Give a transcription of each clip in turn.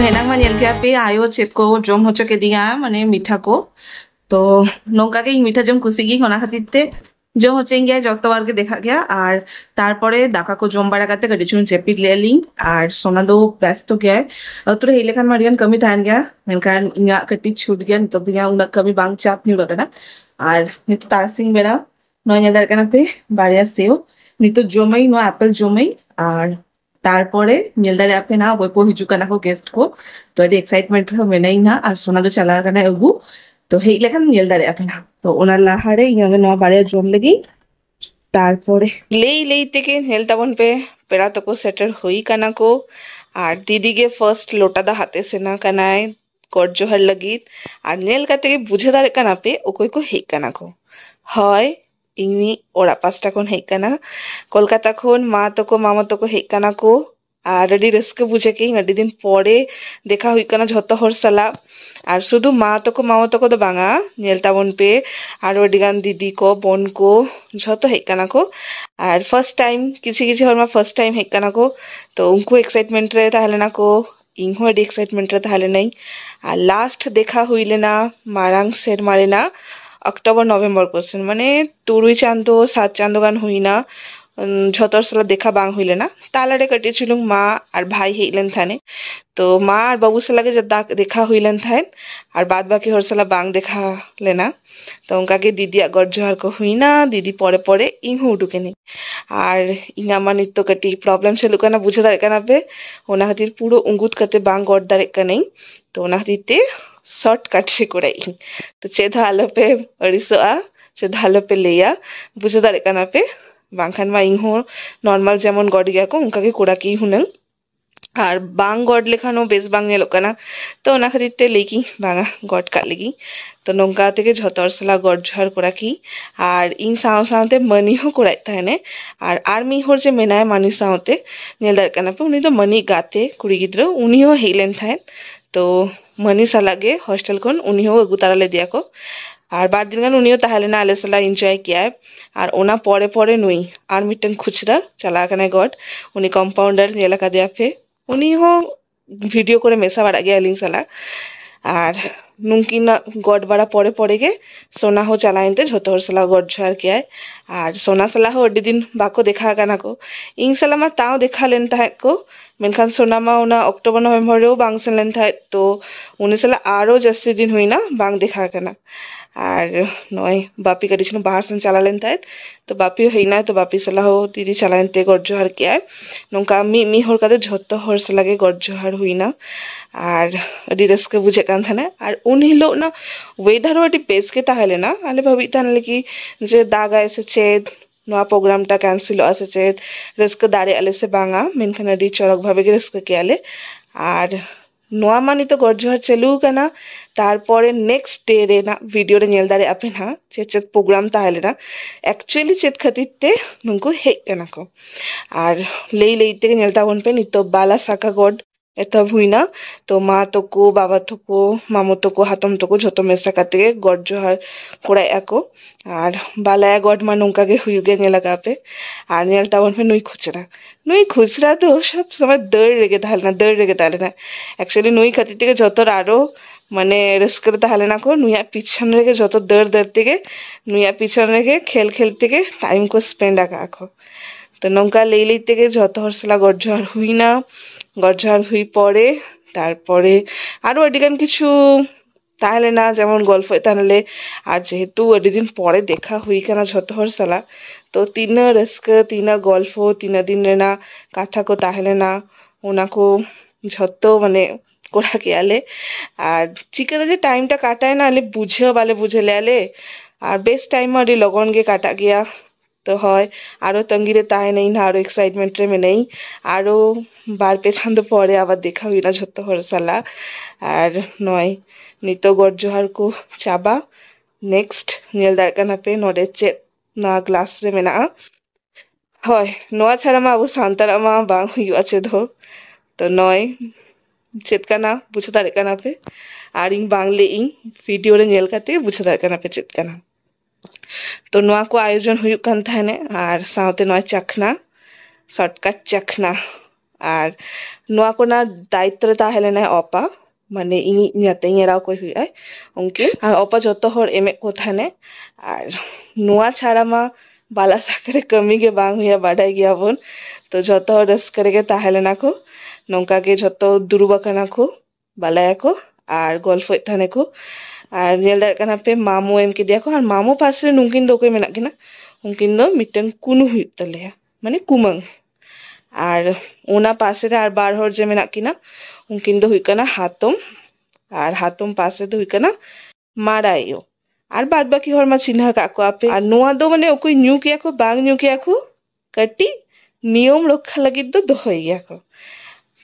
हेनामापे आयो चेक को जम हो चुकेदी मानी मीठा को तो नौका मीठा जो जम कुगी खातिर जम हो चेगे जत बार देखा गया और दाका को जम बाड़ा गाते चुन चेपी ले लिंग और सोना दो व्यस्त गया अतरे हिले खान मारियन कमी थान गया मैं कटी छूट गया नित कमी बांग चाप नहीं उड़ा और नित तार सिंह बेड़ा नये पे बारे से नित जमे नो एपल जमे और તારપરે નિલ્દરે આપેના બપોર હીચુકના કો ગેસ્ટ કો તો એક્સાઇટમેન્ટ મેનાઈ ના આ સોના તો ચલાયા ગને અગુ તો હેઈ લેકન નિલ્દરે આપેના તો ઓના લાહરે ઈંગા નવા બારે જોન લગી તારપરે લેઈ લેઈ ટેકે નિલ્તાબન પે પેરા તો કુ સેટલ હોઈ કાના કો આર દીદીગે ફર્સ્ટ લોટા દા હાતે સેના કાનાય કોર જોહર લગી આર નેલ કાતે કે બુજે દારે કાના પે ઓકોય કો હે કાના કો હોય ᱤᱧ ᱢᱤᱫ ᱚᱲᱟᱜ ᱯᱟᱥᱴᱟ ᱠᱷᱚᱱ ᱦᱮᱡ ᱠᱟᱱᱟ ᱠᱳᱞᱠᱟᱛᱟ ᱠᱷᱚᱱ ᱢᱟ ᱛᱟᱠᱚ ᱢᱟᱢᱟ ᱛᱟᱠᱚ ᱦᱮᱡ ᱠᱟᱱᱟ ᱠᱚ ᱟᱨ ᱟᱹᱰᱤ ᱨᱟᱹᱥᱠᱟᱹ ᱵᱩᱡᱷᱟᱹᱣ ᱠᱮᱜ ᱤᱧ ᱟᱹᱰᱤ ᱫᱤᱱ ᱯᱚᱨᱮ ᱫᱮᱠᱷᱟ ᱦᱩᱭᱩᱜ ᱠᱟᱱᱟ ᱡᱷᱚᱛᱚ ᱦᱚᱲ ᱥᱟᱞᱟᱜ ᱟᱨ ᱥᱩᱫᱷᱩ ᱢᱟ ᱛᱟᱠᱚ ᱢᱟᱢᱟ ᱛᱟᱠᱚ ᱫᱚ ᱵᱟᱝᱟ ᱧᱮᱞ ᱛᱟᱵᱚᱱ ᱯᱮ ᱟᱨᱚ ᱟᱹᱰᱤᱜᱟᱱ ᱫᱤᱫᱤ ᱠᱚ ᱵᱚᱱ ᱠᱚ ᱡᱷᱚᱛᱚ ᱦᱮᱡ ᱠᱟᱱᱟ ᱠᱚ ᱟᱨ ᱯᱷᱟᱥᱴ ᱴᱟᱭᱤᱢ ᱠᱤᱪᱷᱩ ᱠᱤᱪᱷᱩ ᱦᱚᱲ ᱢᱟ ᱯᱷᱟᱥᱴ ᱴᱟᱭᱤᱢ ᱦᱮᱡ ᱠᱟᱱᱟ ᱠᱚ ᱛᱚ ᱩᱱᱠᱩ ᱮᱠᱥᱟᱭᱴᱢᱮᱱᱴ ᱨᱮ ᱛᱟᱦᱮᱸ ᱞᱮᱱᱟ ᱠᱚ ᱤᱧ ᱦᱚᱸ ᱟᱹᱰᱤ ᱮᱠᱥᱟᱭᱴᱢᱮᱱᱴ ᱨᱮ ᱛᱟᱦᱮᱸ ᱞᱮᱱᱟᱹᱧ ᱟᱨ ᱞᱟᱥᱴ ᱫᱮᱠᱷᱟ ᱦᱩᱭ ᱞᱮᱱᱟ ᱢᱟᱲᱟᱝ ᱥᱮᱨᱢᱟ ᱨᱮᱱᱟᱜ অক্টোবর নভেম্বর क्वेश्चन মানে তুরুই চান্দ সাত চান্দ গান হুই না ঝতর সালা দেখা বাং হইলে না তালারে কাটিয়েছিল মা আর ভাই হইলেন থানে তো মা আর বাবু সালাকে যা দেখা হইলেন থাইন আর বাদ বাকি হর সালা বাং দেখা লেনা তো ওনকাকে দিদি আগর জোহার কো হুই না দিদি পরে পরে ইং হু উঠুকে নেই আর ইং আমার নিত্য কাটি প্রবলেম সে লুকানা বুঝে দাঁড়ে কানাপে ওনা হাতির পুরো উঙ্গুত কাতে বাং গড় দাঁড়িয়ে কানেই তো ওনা হাতিতে शॉर्टकट से कुराई आलोपे अड़ीसा चेद आलोपे लिया बुझे दाखाना पे बाखान मा इंग नॉर्मल जेमन गडिया को उनका कुड़ा की हूं और बांग गड लेखान बेस बांग नेलोकाना तो ना खातिर ते लेकी बांगा गड का लेगी तो नौका के झतर सला गड झर कोरा की और इन साउ साउते मनी हो कोरा था ने और आर्मी होर जे मेनाय मानी साउते नेल दरकाना पे उनी तो मनी गाते कुड़ी गिद्र उनी हो हेलेन था तो ᱢᱟᱹᱱᱤ ᱥᱟᱞᱟᱜ ᱜᱮ ᱦᱳᱥᱴᱮᱞ ᱠᱷᱚᱱ ᱩᱱᱤ ᱦᱚᱸ ᱟᱹᱜᱩ ᱛᱟᱨᱟ ᱞᱮᱫᱮᱭᱟ ᱠᱚ ᱟᱨ ᱵᱟᱨ ᱫᱤᱱ ᱜᱟᱱ ᱩᱱᱤ ᱦᱚᱸ ᱛᱟᱦᱮᱸ ᱞᱮᱱᱟ ᱟᱞᱮ ᱥᱟᱞᱟᱜ ᱮᱱᱡᱚᱭ ᱠᱮᱜᱼᱟᱭ ᱟᱨ ᱚᱱᱟ ᱯᱚᱨᱮ ᱯᱚᱨᱮ ᱱᱩᱭ ᱟᱨ ᱢᱤᱫᱴᱮᱱ ᱠᱷᱩᱪᱨᱟ ᱪᱟᱞᱟᱣ ᱟᱠᱟᱱᱟᱭ ᱜᱚᱰ ᱩᱱᱤ ᱠᱚᱢᱯᱟᱣᱩᱱᱰᱟᱨ ᱧᱮᱞ ᱟᱠᱟᱫᱮᱭᱟ ᱯᱮ ᱩᱱᱤ ᱦᱚᱸ ᱵᱷᱤᱰᱤᱭᱳ ᱠᱚᱨᱮ ᱢᱮᱥᱟ ᱵᱟᱲᱟᱜ ᱜᱮᱭᱟ ᱟᱹᱞᱤᱧ ᱥᱟᱞᱟᱜ ᱟᱨ ᱱᱩᱝᱠᱤᱱᱟᱜ ᱜᱚᱰ ᱵᱟᱲᱟ ᱯᱚᱨᱮ ᱯᱚᱨᱮ ᱜᱮ ᱥᱳᱱᱟ ᱦᱚᱸ ᱪᱟᱞᱟᱣᱮᱱᱛᱮ ᱡᱷᱚᱛᱚ ᱦᱚᱲ ᱥᱟᱞᱟᱜ ᱜᱚᱰ ᱡᱚᱦᱟᱨ ᱠᱮᱜᱼᱟᱭ ᱟᱨ ᱥᱳᱱᱟ ᱥᱟᱞᱟᱜ ᱦᱚᱸ ᱟᱹᱰᱤ ᱫᱤᱱ ᱵᱟᱠᱚ ᱫᱮᱠᱷᱟ ᱟᱠᱟᱱᱟ ᱠᱚ ᱤᱧ ᱥᱟᱞᱟᱜ ᱢᱟ ᱛᱟᱣ ᱫᱮᱠᱷᱟ ᱞᱮᱱ ᱛᱟᱦᱮᱸᱫ ᱠᱚ ᱢᱮᱱᱠᱷᱟᱱ ᱥᱳᱱᱟ ᱢᱟ ᱚᱱᱟ ᱚᱠᱴᱳᱵᱚᱨ ᱱᱚᱵᱷᱮᱢᱵᱚᱨ ᱨᱮᱦᱚᱸ ᱵᱟᱝ ᱥᱮᱱ ᱞᱮᱱ ᱛᱟᱦᱮᱸᱫ ᱛᱚ ᱩᱱᱤ ᱥᱟᱞᱟᱜ ᱟᱨᱚ ᱡᱟᱹᱥᱛᱤ ᱫᱤᱱ ᱦᱩᱭᱱᱟ ᱵᱟᱝ ᱫᱮᱠᱷᱟ ᱟᱠᱟᱱᱟ ᱟᱨ ᱱᱚᱜᱼᱚᱭ ᱵᱟᱯᱤ ᱠᱟᱹᱴᱤᱡ ᱪᱩᱞᱩᱝ ᱵᱟᱦᱟ ᱥᱮᱱ ᱪᱟᱞᱟᱣ ᱞᱮᱱ ᱛᱟᱦᱮᱸᱫ ᱛᱚ ᱵᱟᱯᱤ ᱦᱮᱡᱱᱟᱭ ᱛᱚ ᱵᱟᱯᱤ ᱥᱟᱞᱟᱜ ᱦᱚᱸ ᱫᱤᱫᱤ ᱪᱟᱞᱟᱣᱮᱱ ᱛᱮ ᱜᱚᱰ ᱡᱚᱦᱟᱨ ᱠᱮᱜᱼᱟᱭ ᱱᱚᱝᱠᱟ ᱢᱤᱫ ᱢᱤᱫ ᱦᱚᱲ ᱠᱟᱛᱮ ᱡᱷᱚᱛᱚ ᱦᱚᱲ ᱥᱟᱞᱟᱜ ᱜᱮ ᱜᱚᱰ ᱡᱚᱦᱟᱨ ᱦᱩᱭᱱᱟ ᱟᱨ ᱟᱹᱰᱤ ᱨᱟᱹᱥᱠᱟᱹ ᱵᱩᱡᱷᱟᱹᱜ ᱠᱟᱱ ᱛᱟᱦᱮᱱᱟ ᱟᱨ ᱩᱱ ᱦᱤᱞᱳᱜ ᱚᱱᱟ ᱳᱭᱮᱫᱟᱨ ᱦᱚᱸ ᱟᱹᱰᱤ ᱵᱮᱥ ᱜᱮ ᱛᱟᱦᱮᱸ ᱞᱮᱱᱟ ᱟᱞᱮ ᱵᱷᱟᱹᱵᱤᱡ ᱛᱟᱦᱮᱱ ᱞᱮᱠᱤ ᱡᱮ ᱫᱟᱜᱟᱭ ᱥᱮ ᱪᱮᱫ ᱱᱚᱣᱟ ᱯᱨᱳᱜᱨᱟᱢটা ক্যান্সেলᱚᱜᱼᱟ ᱥᱮ ᱪᱮᱫ ᱨᱟᱹᱥᱠᱟᱹ ᱫᱟᱲᱮᱭᱟᱜᱼᱟ ᱞᱮ ᱥᱮ ᱵᱟᱝᱟ ᱢᱮᱱᱠᱷᱟᱱ ᱟᱹᱰᱤ ᱪᱚᱨᱚᱠ ᱵᱷᱟᱵᱮ ᱜᱮ ᱨᱟᱹᱥᱠᱟᱹ ᱠᱮᱜᱼᱟ ᱞᱮ ᱟᱨ ᱱᱚᱣᱟ ᱢᱟ ᱱᱤᱛᱚᱜ ᱜᱚᱨᱡᱚᱦᱟᱨ ᱪᱟᱹᱞᱩ ᱟᱠᱟᱱᱟ ᱛᱟᱨᱯᱚᱨᱮ ᱱᱮᱠᱥᱴ ᱰᱮ ᱨᱮᱱᱟᱜ ᱵᱷᱤᱰᱤᱭᱳ ᱨᱮ ᱧᱮᱞ ᱫᱟᱲᱮᱭᱟᱜᱼᱟ ᱯᱮ ᱱᱟᱦᱟᱜ ᱪᱮᱫ ᱪᱮᱫ ᱯᱨᱳᱜᱨᱟᱢ ᱛᱟᱦᱮᱸ ᱞᱮᱱᱟ ᱮᱠᱪᱩᱭᱮᱞᱤ ᱪᱮᱫ ᱠᱷᱟᱹᱛᱤᱨ ᱛᱮ ᱱᱩᱝᱠᱩ ᱦᱮᱡ ᱟᱠᱟᱱᱟ ᱠᱚ ᱟᱨ ᱞᱟᱹᱭ ᱞᱟᱹᱭ ᱛᱮᱜᱮ ᱧᱮᱞ ᱛᱟᱵᱚᱱ ᱯᱮ ᱱᱤᱛᱚᱜ ᱵᱟᱞᱟ ᱥᱟᱠᱟ ᱜᱚᱰ এটা eta bhuina to ma toko baba toko মামো toko হাতম toko যত মেসা কাতে গড় johar korai একো আর বালায়া গড মা নৌকা গে হুইগে নেলা গাপে আর নেল টাউন ফে নুই খুচরা নুই খুচরা তো সব সময় দড় রেগে ঢালে না দড় রেগে ঢালে না অ্যাকচুয়ালি নুই খাতি থেকে যত আরো মানে রিস্কের ঢালে না কো নুইয়া পিছন রেগে যত দড় দড় থেকে নুইয়া পিছন রেগে খেল খেল থেকে টাইম কো স্পেন্ড আকা আখো ᱛᱚ ᱱᱚᱝᱠᱟ ᱞᱟᱹᱭ ᱞᱟᱹᱭ ᱛᱮᱜᱮ ᱡᱷᱚᱛᱚ ᱦᱚᱲ ᱥᱟᱞᱟᱜ ᱜᱚᱰᱡᱚᱦᱟᱨ ᱦᱩᱭᱱᱟ ᱜᱚᱰᱡᱚᱦᱟᱨ ᱦᱩᱭ ᱯᱚᱨᱮ ᱛᱟᱨᱯᱚᱨᱮ ᱟᱨᱚ ᱟᱹᱰᱤᱜᱟᱱ ᱠᱤᱪᱷᱩ ᱛᱟᱦᱮᱸ ᱞᱮᱱᱟ ᱡᱮᱢᱚᱱ ᱜᱚᱞᱯᱷᱚᱭᱮᱫ ᱛᱟᱦᱮᱱᱟᱞᱮ ᱟᱨ ᱡᱮᱦᱮᱛᱩ ᱟᱹᱰᱤᱫᱤᱱ ᱯᱚᱨᱮ ᱫᱮᱠᱷᱟ ᱦᱩᱭ ᱠᱟᱱᱟ ᱡᱷᱚᱛᱚ ᱦᱚᱲ ᱥᱟᱞᱟᱜ ᱛᱚ ᱛᱤᱱᱟᱹᱜ ᱨᱟᱹᱥᱠᱟᱹ ᱛᱤᱱᱟᱹᱜ ᱜᱚᱞᱯᱷᱚ ᱛᱤᱱᱟᱹᱜ ᱫᱤᱱ ᱨᱮᱱᱟᱜ ᱠᱟᱛᱷᱟ ᱠᱚ ᱛᱟᱦᱮᱸ ᱞᱮᱱᱟ ᱚᱱᱟ ᱠᱚ ᱡᱷᱚᱛᱚ ᱢᱟᱱᱮ করা গেলে আর চিকেনে যে টাইমটা কাটায় না বুঝেও বালে বুঝে লেলে আর বেস্ট টাইম আডি লগন গে কাটা গিয়া হয় আরও তঙ্গিরে তাই নেই না আরও એક્સાઇટમેન્ટ રે મેં আরও বার পেছান্ত পরে আবার দেখা হই না যত হরসালা আর নয় নিত গর্জহার কো চাবা নেক্সট নেল দারকানা পে নড়ে চেত না গ্লাস রে মেনা হয় নোয়া ছাড়া মা আবু সান্তারা মা বাং হুইউ আছে ধো তো নয় চেতকানা বুঝে দাঁড়ে পে আর ইং বাংলে ইং ভিডিও রে নেল কাতে বুঝে দাঁড়ে পে চেতকানা ᱛᱚ ᱱᱚᱣᱟ ᱠᱚ ᱟᱭᱳᱡᱚᱱ ᱦᱩᱭᱩᱜ ᱠᱟᱱ ᱛᱟᱦᱮᱱᱮ ᱟᱨ ᱥᱟᱶᱛᱮ ᱱᱚᱣᱟ ᱪᱟᱠᱷᱱᱟ ᱥᱚᱨᱴᱠᱟᱴ ᱪᱟᱠᱷᱱᱟ ᱟᱨ ᱱᱚᱣᱟ ᱠᱚ ᱨᱮᱱᱟᱜ ᱫᱟᱭᱤᱛᱛᱚ ᱨᱮ ᱛᱟᱦᱮᱸ ᱞᱮᱱᱟᱭ ᱚᱯᱟ ᱢᱟᱱᱮ ᱤᱧᱤᱡ ᱧᱟᱛᱮᱧ ᱮᱨᱟᱣ ᱠᱚ ᱦᱩᱭᱩᱜᱼᱟ ᱩᱱᱠᱤᱱ ᱟᱨ ᱚᱯᱟ ᱡᱚᱛᱚ ᱦᱚᱲ ᱮᱢᱮᱫ ᱠᱚ ᱛᱟᱦᱮᱱᱮ ᱟᱨ ᱱᱚᱣᱟ ᱪᱷᱟᱲᱟ ᱢᱟ ᱵᱟᱞᱟᱥᱟᱠ ᱨᱮ ᱠᱟᱹᱢᱤ ᱜᱮ ᱵᱟᱝ ᱦᱩᱭᱩᱜᱼᱟ ᱵᱟᱰᱟᱭ ᱜᱮᱭᱟᱵᱚᱱ ᱛᱚ ᱡᱚᱛᱚ ᱦᱚᱲ ᱨᱟᱹᱥᱠᱟᱹ ᱨᱮᱜᱮ ᱛᱟᱦᱮᱸ ᱞᱮᱱᱟ ᱠᱚ ᱱᱚᱝᱠᱟ ᱜᱮ ᱡᱚᱛᱚ ᱫᱩᱲᱩᱵ ᱟᱠᱟᱱᱟ ᱠᱚ ᱵᱟᱞᱟᱭᱟ ᱠᱚ ᱟᱨ ᱜᱚᱞᱯᱷᱚᱭᱮᱫ ᱛᱟᱦᱮᱱᱟ ᱠᱚ ᱟᱨ ᱧᱮᱞ ᱫᱟᱲᱮᱭᱟᱜ ᱠᱟᱱᱟ ᱯᱮ ᱢᱟᱢᱚ ᱮᱢ ᱠᱮᱫᱮᱭᱟ ᱠᱚ ᱟᱨ ᱢᱟᱢᱚ ᱯᱟᱥᱨᱮ ᱱᱩᱝᱠᱤᱱ ᱫᱚ ᱚᱠᱚᱭ ᱢᱮᱱᱟᱜ ᱠᱤᱱᱟ ᱩᱱᱠᱤᱱ ᱫᱚ ᱢᱤᱫᱴᱟᱝ ᱠᱩᱱᱩ ᱦᱩᱭᱩᱜ ᱛᱟᱞᱮᱭᱟ ᱢᱟᱱᱮ ᱠᱩᱢᱟᱹᱝ ᱟᱨ ᱚᱱᱟ ᱯᱟᱥᱨᱮ ᱟᱨ ᱵᱟᱨ ᱦᱚᱲ ᱡᱮ ᱢᱮᱱᱟᱜ ᱠᱤᱱᱟ ᱩᱱᱠᱤᱱ ᱫᱚ ᱦᱩᱭᱩᱜ ᱠᱟᱱᱟ ᱦᱟᱛᱚᱢ ᱟᱨ ᱦᱟᱛᱚᱢ ᱯᱟᱥᱨᱮ ᱫᱚ ᱦᱩᱭᱩᱜ ᱠᱟᱱᱟ ᱢᱟᱨᱟᱭᱚ ᱟᱨ ᱵᱟᱫ ᱵᱟᱹᱠᱤ ᱦᱚᱲ ᱢᱟ ᱪᱤᱱᱦᱟᱹ ᱠᱟᱜ ᱠᱚᱣᱟ ᱯᱮ ᱟᱨ ᱱᱚᱣᱟ ᱫᱚ ᱢᱟᱱᱮ ᱚᱠᱚᱭ ᱧᱩ ᱠᱮᱭᱟ ᱠᱚ ᱵᱟᱝ ᱧᱩ ᱠᱮᱭᱟ ᱠᱚ ᱠᱟᱹᱴᱤᱡ ᱱᱤᱭᱚᱢ ᱨᱚᱠᱷᱟ ᱞᱟᱹᱜᱤᱫ ᱫᱚ ᱫᱚᱦᱚᱭ ᱜᱮᱭᱟ ᱠᱚ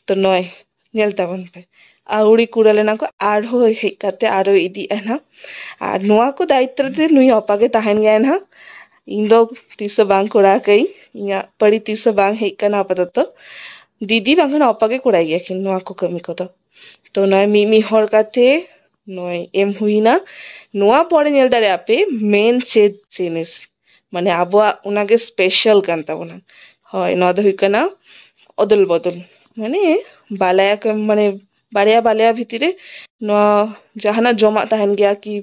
ᱛᱚ ᱱᱚᱭ ᱧᱮᱞ ᱛᱟᱵᱚᱱ ᱯᱮ ᱟᱹᱣᱲᱤ ᱠᱩᱲᱟ ᱞᱮᱱᱟ ᱠᱚ ᱟᱨᱦᱚᱸ ᱦᱮᱡ ᱠᱟᱛᱮ ᱟᱨᱚ ᱤᱫᱤᱜᱼᱟ ᱱᱟᱜ ᱟᱨ ᱱᱚᱣᱟ ᱠᱚ ᱫᱟᱭᱤᱛᱛᱚ ᱨᱮ ᱱᱩᱭ ᱚᱯᱟ ᱜᱮ ᱛᱟᱦᱮᱱ ᱜᱮᱭᱟ ᱱᱟᱜ ᱤᱧ ᱫᱚ ᱛᱤᱥ ᱦᱚᱸ ᱵᱟᱝ ᱠᱚᱨᱟᱣ ᱠᱟᱹᱧ ᱤᱧᱟᱹᱜ ᱯᱟᱹᱲᱤ ᱛᱤᱥ ᱦᱚᱸ ᱵᱟᱝ ᱦᱮᱡ ᱠᱟᱱᱟ ᱟᱯᱟᱛᱚᱛᱚ ᱫᱤᱫᱤ ᱵᱟᱝᱠᱷᱟᱱ ᱚᱯᱟ ᱜᱮ ᱠᱚᱨᱟᱣ ᱜᱮᱭᱟ ᱠᱤᱱ ᱱᱚᱣᱟ ᱠᱚ ᱠᱟᱹᱢᱤ ᱠᱚᱫᱚ ᱛᱚ ᱱᱚᱜᱼᱚᱭ ᱢᱤᱫ ᱢᱤᱫ ᱦᱚᱲ ᱠᱟᱛᱮ ᱱᱚᱜᱼᱚᱭ ᱮᱢ ᱦᱩᱭᱱᱟ ᱱᱚᱣᱟ ᱯᱚᱨᱮ ᱧᱮᱞ ᱫᱟᱲᱮᱭᱟᱜ ᱯᱮ ᱢᱮᱱ ᱪᱮᱫ ᱡᱤᱱᱤᱥ ᱢᱟᱱᱮ ᱟᱵᱚᱣᱟᱜ ᱚᱱᱟᱜᱮ ᱥᱯᱮᱥᱟᱞ ᱠᱟᱱ ᱛᱟᱵᱚᱱᱟ ᱦᱳᱭ ᱱᱚᱣᱟ ᱫᱚ ᱦᱩᱭᱩᱜ ᱠᱟᱱᱟ ᱚᱫᱚᱞ ᱵᱚᱫᱚᱞ ᱢᱟᱱᱮ ᱵᱟᱞᱟᱭᱟ ᱠᱟᱹᱢᱤ ᱢᱟᱱᱮ ᱵᱟᱨᱭᱟ ᱵᱟᱞᱮᱭᱟ ᱵᱷᱤᱛᱤᱨ ᱨᱮ ᱱᱚᱣᱟ ᱡᱟᱦᱟᱱᱟᱜ ᱡᱚᱢᱟᱜ ᱛᱟᱦᱮᱱ ᱜᱮᱭᱟ ᱠᱤ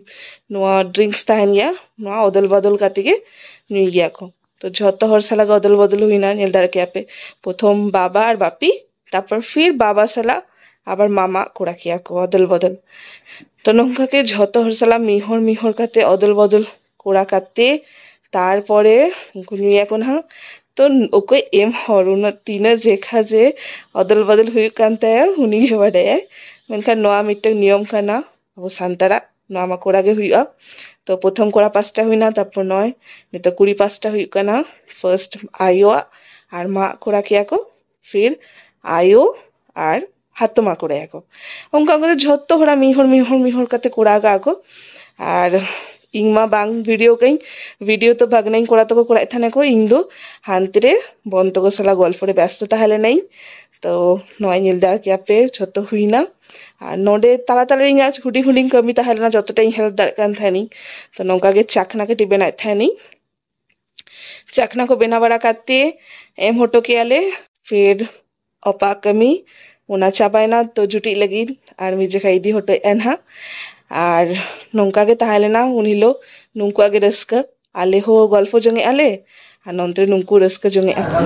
ᱱᱚᱣᱟ ᱰᱨᱤᱝᱠᱥ ᱛᱟᱦᱮᱱ ᱜᱮᱭᱟ ᱱᱚᱣᱟ ᱚᱫᱚᱞ ᱵᱚᱫᱚᱞ ᱠᱟᱛᱮ ᱜᱮ ᱧᱩᱭ ᱜᱮᱭᱟ ᱠᱚ ᱛᱚ ᱡᱷᱚᱛᱚ ᱦᱚᱲ ᱥᱟᱞᱟᱜ ᱚᱫᱚᱞ ᱵᱚᱫᱚᱞ ᱦᱩᱭᱱᱟ ᱧᱮᱞ ᱫᱟᱲᱮ ᱠᱮᱭᱟ ᱯᱮ ᱯᱨᱚᱛᱷᱚᱢ ᱵᱟᱵᱟ ᱟᱨ ᱵᱟᱯᱤ ᱛᱟᱨᱯᱚᱨ ᱯᱷᱤᱨ ᱵᱟᱵᱟ ᱥᱟᱞᱟᱜ আবার মামা করা কেয়া কো অদল বদল তো নৌকাকে যত হর সালা মিহর মিহর কাতে অদল বদল করা কাতে তারপরে এখন হা તો ઓકે એમ હરું તીન જેખા જે અદલ બદલ હુયું કાન તાયા હુની ગે બડાય મેનખાન નોઆ મિટક નિયમ કાના ᱟᱵᱚ ᱥᱟᱱᱛᱟᱲᱟᱜ ᱱᱚᱣᱟ ᱢᱟ ᱠᱚᱲᱟ ᱜᱮ ᱦᱩᱭᱩᱜᱼᱟ ᱛᱚ ᱯᱨᱚᱛᱷᱚᱢ ᱠᱚᱲᱟ ᱯᱟᱥᱴᱟ ᱦᱩᱭᱱᱟ ᱛᱟᱨᱯᱚᱨ ᱱᱚᱜᱼᱚᱭ ᱱᱤᱛᱚᱜ ᱠᱩᱲᱤ ᱯᱟᱥᱴᱟ ᱦᱩᱭᱩᱜ ᱠᱟᱱᱟ ᱯᱷᱟᱨᱥᱴ ᱟᱭᱳᱣᱟᱜ ᱟᱨ ᱢᱟ ᱠᱚᱲᱟ ᱠᱮᱭᱟ ᱠᱚ ᱯᱷᱤᱨ ᱟᱭᱳ ᱟᱨ ᱦᱟᱛᱚᱢᱟ ᱠᱚᱲᱟᱭᱟ ᱠᱚ ᱚᱱᱠᱟ ᱚᱱᱠᱟ ᱡᱷᱚᱛᱚ ᱦᱚᱲᱟ ᱢᱤᱦᱚᱲ ᱢᱤᱦᱚᱲ ᱢᱤᱦᱚᱲ ᱠᱟᱛᱮ ᱠᱚᱲᱟ ᱜᱟ ᱠᱚ ᱟᱨ ᱤᱧᱢᱟ ᱵᱟᱝ ᱵᱷᱤᱰᱤᱭᱳ ᱠᱟᱹᱧ ᱵᱷᱤᱰᱤᱭᱳ ᱛᱚ ᱵᱷᱟᱜᱽᱱᱟᱧ ᱠᱚᱲᱟ ᱛᱟᱠᱚ ᱠᱚᱨᱟᱣ ᱛᱟᱦᱮᱱᱟ ᱠᱚ ᱤᱧ ᱫᱚ ᱦᱟᱱᱛᱮ ᱨᱮ ᱵᱚᱱ ᱛᱟᱠᱚ ᱥᱟᱞᱟᱜ ᱜᱚᱞᱯᱷᱚ ᱨᱮ ᱵᱮᱥᱛᱚ ᱛᱟᱦᱮᱸ ᱞᱮᱱᱟᱹᱧ ᱛᱚ ᱱᱚᱣᱟ ᱧᱮᱞ ᱫᱟᱲᱮ ᱠᱮᱭᱟ ᱯᱮ ᱡᱷᱚᱛᱚ ᱦᱩᱭᱱᱟ ᱟᱨ ᱱᱚᱰᱮ ᱛᱟᱲᱟᱛᱟᱲᱤ ᱤᱧᱟᱹᱜ ᱦᱩᱰᱤᱧ ᱦᱩᱰᱤᱧ ᱠᱟᱹᱢᱤ ᱛᱟᱦᱮᱸ ᱞᱮᱱᱟ ᱡᱚᱛᱚᱴᱟᱧ ᱦᱮᱞᱯ ᱫᱟᱲᱮᱭᱟᱜ ᱠᱟᱱ ᱛᱟᱦᱮᱱᱤᱧ ᱛᱚ ᱱᱚᱝᱠᱟ ᱜᱮ ᱪᱟᱠᱷᱱᱟ ᱠᱟᱹᱴᱤᱡ ᱵᱮᱱᱟᱣᱮᱫ ᱛᱟᱦᱮᱱᱤᱧ ᱪᱟᱠᱷᱱᱟ ᱠᱚ ᱵᱮᱱᱟᱣ ᱵᱟᱲᱟ ᱠᱟᱛᱮ ᱮᱢ ᱦᱚᱴᱚ ᱠᱮᱭᱟᱞᱮ ᱯᱷᱤᱨ ᱚᱯᱟ ᱠᱟᱹᱢᱤ ᱚᱱᱟ ᱪᱟᱵᱟᱭᱱᱟ ᱛᱚ ᱡᱩᱴᱤᱡ ᱞᱟᱹᱜᱤᱫ ᱟᱨ ᱢᱤᱫ ᱡᱟᱭᱜᱟ ᱤᱫᱤ ᱦᱚᱴᱚᱭᱮᱫᱼᱟ ᱱᱟᱦᱟᱜ ᱟᱨ ᱱᱚᱝᱠᱟ ᱜᱮ ᱛᱟᱦᱮᱸ ᱞᱮᱱᱟ ᱩᱱ ᱦᱤᱞᱳᱜ ᱱᱩᱝᱠᱩᱣᱟᱜ ᱜᱮ ᱨᱟᱹᱥᱠᱟᱹ ᱟᱞᱮ ᱦᱚᱸ ᱜᱚᱞᱯᱷᱚ ᱡᱚᱝᱮᱜ ᱟᱞᱮ ᱟᱨ ᱱᱚᱱᱛᱮ ᱱᱩᱝᱠᱩ ᱨᱟᱹᱥᱠᱟᱹ ᱡᱚᱝᱮᱜ ᱟᱠᱚ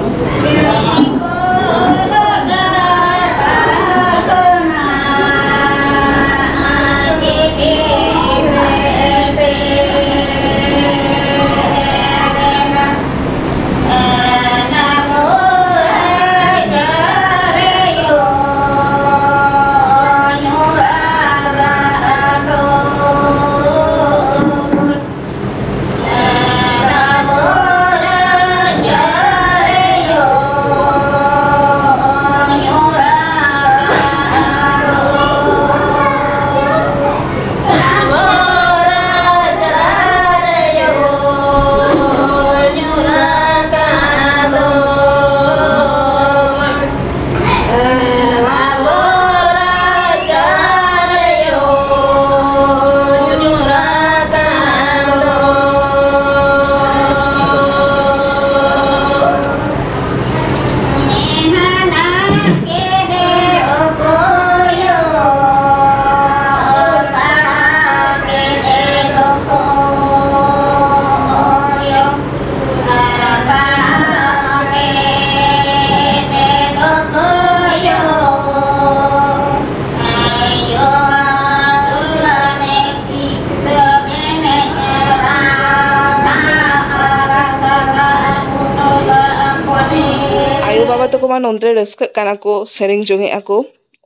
ᱟᱭᱳᱼᱵᱟᱵᱟ ᱛᱟᱠᱚ ᱢᱟ ᱱᱚᱱᱛᱮ ᱨᱟᱹᱥᱠᱟᱹᱜ ᱠᱟᱱᱟ ᱠᱚ ᱥᱮᱨᱮᱧ ᱡᱚᱝᱮᱜᱼᱟ ᱠᱚ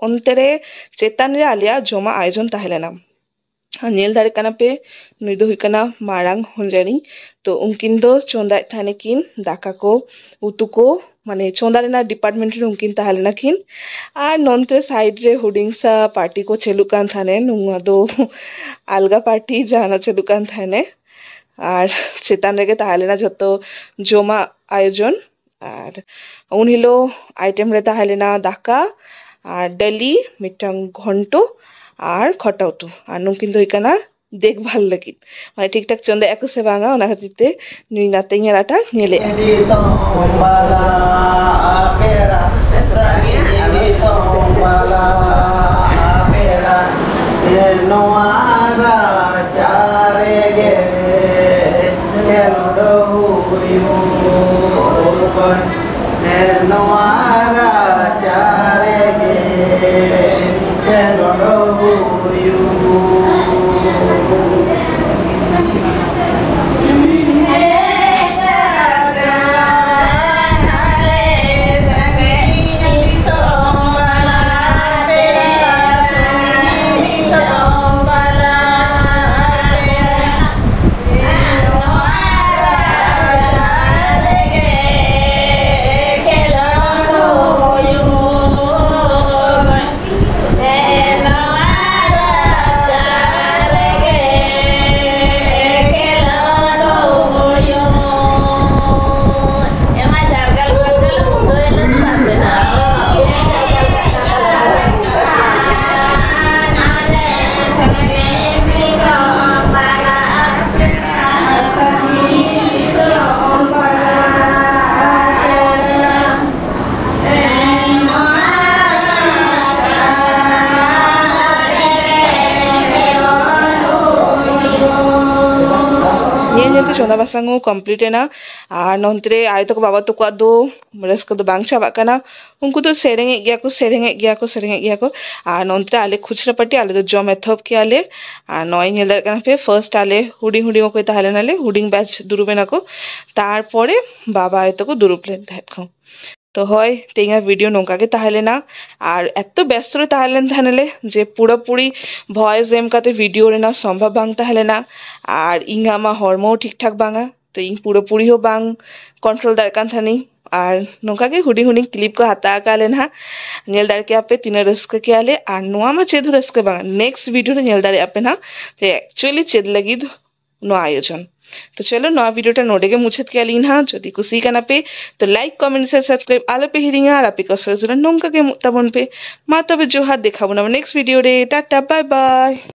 ᱚᱱᱛᱮ ᱨᱮ ᱪᱮᱛᱟᱱ ᱨᱮ ᱟᱞᱮᱭᱟᱜ ᱡᱚᱢᱟᱜ ᱟᱭᱳᱡᱚᱱ ᱛᱟᱦᱮᱸ ᱞᱮᱱᱟ ᱧᱮᱞ ᱫᱟᱲᱮᱭᱟᱜ ᱠᱟᱱᱟ ᱯᱮ ᱱᱩᱭ ᱫᱚ ᱦᱩᱭᱩᱜ ᱠᱟᱱᱟ ᱢᱟᱨᱟᱝ ᱦᱚᱧᱦᱟᱨᱤᱧ ᱛᱚ ᱩᱱᱠᱤᱱ ᱫᱚ ᱪᱚᱸᱫᱟᱭᱮᱫ ᱛᱟᱦᱮᱱᱟᱠᱤᱱ ᱫᱟᱠᱟ ᱠᱚ ᱩᱛᱩ ᱠᱚ ᱢᱟᱱᱮ ᱪᱚᱸᱫᱟ ᱨᱮᱱᱟᱜ ᱰᱤᱯᱟᱨᱴᱢᱮᱱᱴ ᱨᱮ ᱩᱱᱠᱤᱱ ᱛᱟᱦᱮᱸ ᱞᱮᱱᱟ ᱠᱤᱱ ᱟᱨ ᱱᱚᱱᱛᱮ ᱥᱟᱭᱤᱰ ᱨᱮ ᱦᱩᱰᱤᱧ ᱥᱟ ᱯᱟᱨᱴᱤ ᱠᱚ ᱪᱟᱹᱞᱩᱜ ᱠᱟᱱ ᱛᱟᱦᱮᱱᱟ ᱱᱚᱣᱟ ᱫᱚ ᱟᱞᱜᱟ ᱯᱟᱨᱴᱤ ᱡᱟᱦᱟᱱᱟᱜ ᱪᱟᱹᱞᱩᱜ ᱠᱟᱱ ᱛᱟᱦᱮᱱᱟ ᱟᱨ ᱪᱮᱛᱟᱱ ᱨᱮᱜᱮ ᱛᱟᱦᱮᱸ ᱞᱮᱱᱟ ᱡᱚᱛᱚ ᱡᱚᱢᱟᱜ ᱟᱭᱳᱡᱚᱱ ᱟᱨ ᱩᱱ ᱦᱤᱞᱳᱜ ᱟᱭᱴᱮᱢ ᱨᱮ ᱛᱟᱦᱮᱸ ᱞᱮᱱᱟ ᱫᱟᱠᱟ ᱟᱨ ᱰᱟᱹᱞᱤ ᱢᱤᱫᱴᱟᱝ ᱜᱷᱚᱱᱴᱚ ᱟᱨ ᱠᱷᱚᱴᱟ ᱩᱛᱩ ᱟᱨ ᱱᱩᱠᱤᱱ ᱫᱚ ᱦᱩᱭ ᱠᱟᱱᱟ ᱫᱮᱠᱷᱵᱷᱟᱞ ᱞᱟᱹᱜᱤᱫ ᱢᱟᱱᱮ ᱴᱷᱤᱠ ᱴᱷᱟᱠ ᱪᱚᱸᱫᱟᱭ ᱟᱠᱚ ᱥᱮ ᱵᱟᱝᱟ ᱚᱱᱟ ᱠᱷᱟᱹᱛᱤᱨ ᱛᱮ ᱱᱩᱭ ᱱᱟᱛᱮᱧ ᱨᱟᱴᱟ ᱧᱮᱞᱮᱜᱼᱟ ᱪᱚᱸᱫᱟ ᱵᱟᱥᱟᱝ ᱦᱚᱸ ᱠᱚᱢᱯᱞᱤᱴ ᱮᱱᱟ ᱟᱨ ᱱᱚᱱᱛᱮ ᱟᱭᱳ ᱛᱟᱠᱚ ᱵᱟᱵᱟ ᱛᱟᱠᱚᱣᱟᱜ ᱫᱚ ᱨᱟᱹᱥᱠᱟᱹ ᱫᱚ ᱵᱟᱝ ᱪᱟᱵᱟᱜ ᱠᱟᱱᱟ ᱩᱱᱠᱩ ᱫᱚ ᱥᱮᱨᱮᱧᱮᱫ ᱜᱮᱭᱟ ᱠᱚ ᱥᱮᱨᱮᱧᱮᱫ ᱜᱮᱭᱟ ᱠᱚ ᱥᱮᱨᱮᱧᱮᱫ ᱜᱮᱭᱟ ᱠᱚ ᱟᱨ ᱱᱚᱱᱛᱮ ᱟᱞᱮ ᱠᱷᱩᱪᱨᱟᱹ ᱯᱟᱹᱴᱤ ᱟᱞᱮ ᱫᱚ ᱡᱚᱢ ᱮᱛᱚᱦᱚᱵ ᱠᱮᱜᱼᱟ ᱞᱮ ᱟᱨ ᱱᱚᱜᱼᱚᱭ ᱧᱮᱞ ᱫᱟᱲᱮᱭᱟᱜ ᱠᱟᱱᱟ ᱯᱮ ᱯᱷᱟᱨᱥᱴ ᱟᱞᱮ ᱦᱩᱰᱤᱧ ᱦᱩᱰᱤᱧ ᱚᱠᱚᱭ ᱛᱟᱦᱮᱸ ᱞᱮᱱᱟᱞᱮ ᱦᱩᱰᱤᱧ ᱵᱮᱪ ᱫᱩᱲᱩᱵ ᱮᱱᱟ ᱠᱚ ᱛᱟᱨᱯᱚᱨᱮ ᱵᱟᱵᱟ ᱟᱭᱳ ᱛᱟᱠᱚ ᱫᱩᱲᱩᱵ ᱞᱮᱱ ᱛᱟᱦᱮᱸᱫ ᱠᱚ ᱛᱚ ᱦᱚᱭ ᱛᱮᱦᱮᱧᱟᱜ ᱵᱷᱤᱰᱤᱭᱳ ᱱᱚᱝᱠᱟ ᱜᱮ ᱛᱟᱦᱮᱸ ᱞᱮᱱᱟ ᱟᱨ ᱮᱛᱚ ᱵᱮᱥᱛᱚ ᱨᱮ ᱛᱟᱦᱮᱸ ᱞᱮᱱ ᱛᱟᱦᱮᱸ ᱱᱟᱞᱮ ᱡᱮ ᱯᱩᱨᱟᱹᱯᱩᱨᱤ ᱵᱷᱚᱭᱮᱥ ᱮᱢ ᱠᱟᱛᱮ ᱵᱷᱤᱰᱤᱭᱳ ᱨᱮᱱᱟᱜ ᱥᱚᱢᱵᱷᱚᱵ ᱵᱟᱝ ᱛᱟᱦᱮᱸ ᱞᱮᱱᱟ ᱟᱨ ᱤᱧᱟᱹᱜ ᱢᱟ ᱦᱚᱲᱢᱚ ᱴᱷᱤᱠ ᱴᱷᱟᱠ ᱵᱟᱝᱟ ᱛᱚ ᱤᱧ ᱯᱩᱨᱟᱹᱯᱩᱨᱤ ᱦᱚᱸ ᱵᱟᱝ ᱠᱚᱱᱴᱨᱳᱞ ᱫᱟᱲᱮᱭᱟᱜ ᱠᱟᱱ ᱛᱟᱦᱮᱱᱤᱧ আর নোকা গে হুডি হুডি ক্লিপ কো হাতা আকালে না নেল দাঁড় কে আপে তিনা রস্ক কে আলে আর নোয়া মা চেদ রস্ক বাং নেক্সট ভিডিও রে নেল দাঁড় আপে না তে অ্যাকচুয়ালি চেদ লাগি নো আয়োজন तो चलो नवा वीडियो नोडे मुछत के अली ना जो कुसी का ना पे तो लाइक कमेंट से सब्सक्राइब आलो पे हिरिंग और आपे कसर जुरा नौका के तबन पे मा तब जोहार देखाबो ना नेक्स्ट वीडियो रे टाटा बाय बाय